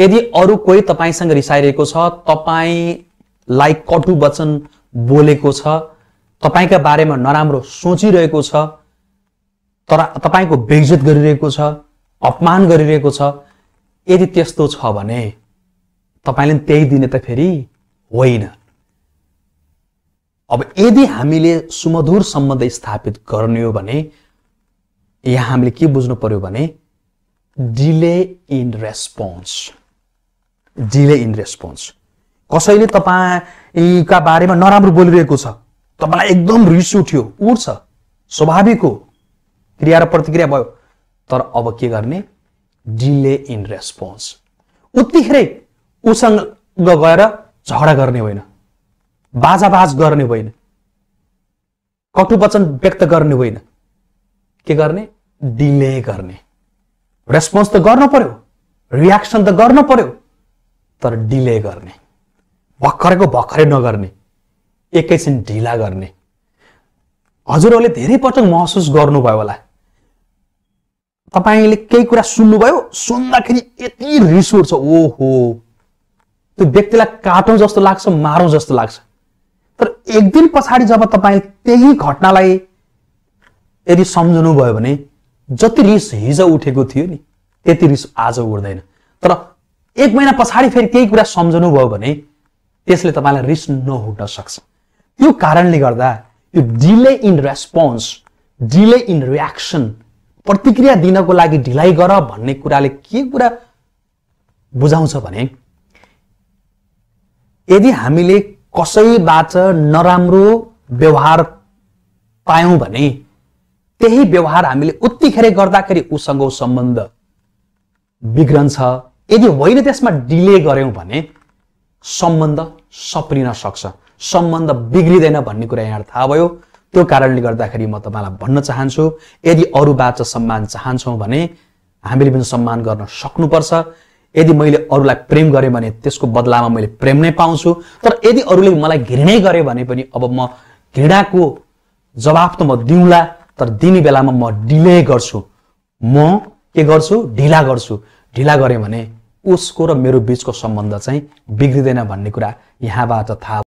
यदि अरू कोही तपाईँसँग रिसाइरहेको छ तपाईँलाई कटु वचन बोलेको छ तपाईँका बारेमा नराम्रो सोचिरहेको छ तर तपाईँको बेइज्जत गरिरहेको छ अपमान गरिरहेको छ यदि त्यस्तो छ भने तपाईँले त्यही दिने त फेरि होइन अब यदि हामीले सुमधुर सम्बन्ध स्थापित गर्ने हो भने यहाँ हामीले के बुझ्नु पर्यो भने delay in response delay in response कसैले तपाईँका बारेमा नराम्रो बोलिरहेको छ तपाईँलाई एकदम रिस उठ्यो उठ्छ स्वाभाविक हो क्रिया र प्रतिक्रिया भयो तर अब के गर्ने डिले इन रेस्पोन्स उत्तिखेरै उसँग गएर झगडा गर्ने होइन बाजाबाज गर्ने होइन कटुवचन व्यक्त गर्ने होइन के गर्ने डिले गर्ने रेस्पोन्स त गर्नु पर्यो रियाक्सन त गर्नु पर्यो तर डिले गर्ने भर्खरको भर्खरै नगर्ने एकैछिन ढिला गर्ने हजुरहरूले धेरै पटक महसुस गर्नुभयो होला तपाईँले केही कुरा सुन्नुभयो सुन्दाखेरि यति रिस उठ्छ ओहो त्यो व्यक्तिलाई काटौँ जस्तो लाग्छ मारौँ जस्तो लाग्छ तर एक दिन पछाडि जब तपाईँ त्यही घटनालाई यदि सम्झनु भयो भने जति रिस हिजो उठेको थियो नि त्यति रिस आज उठ्दैन तर एक महिना पछाडि फेरि केही कुरा सम्झनु भयो भने त्यसले तपाईँलाई रिस नहुट्न सक्छ त्यो कारणले गर्दा यो delay in response delay in reaction प्रतिक्रिया दिनको लागि ढिलाइ गर भन्ने कुराले के कुरा बुझाउँछ भने यदि हामीले कसैबाट नराम्रो व्यवहार पायौँ भने त्यही व्यवहार हामीले उत्तिखेर गर्दाखेरि उसँग सम्बन्ध बिग्रन्छ यदि होइन त्यसमा डिले गऱ्यौँ भने सम्बन्ध सप्रिन सक्छ सम्बन्ध बिग्रिँदैन भन्ने कुरा यहाँ थाहा भयो त्यो कारणले गर्दाखेरि म तपाईँलाई भन्न चाहन्छु यदि अरू अरूबाट सम्मान चाहन्छौँ भने हामीले पनि सम्मान गर्न सक्नुपर्छ यदि मैले अरूलाई प्रेम गरेँ भने त्यसको बदलामा मैले प्रेम नै पाउँछु तर यदि अरूले मलाई घृणै गरेँ भने पनि अब म घृणाको जवाब त म दिउँला तर दिने बेलामा म डिले गर्छु म के गर्छु ढिला गर्छु ढिला गरेँ भने उसको र मेरो बिचको सम्बन्ध चाहिँ बिग्रिँदैन भन्ने कुरा यहाँबाट थाहा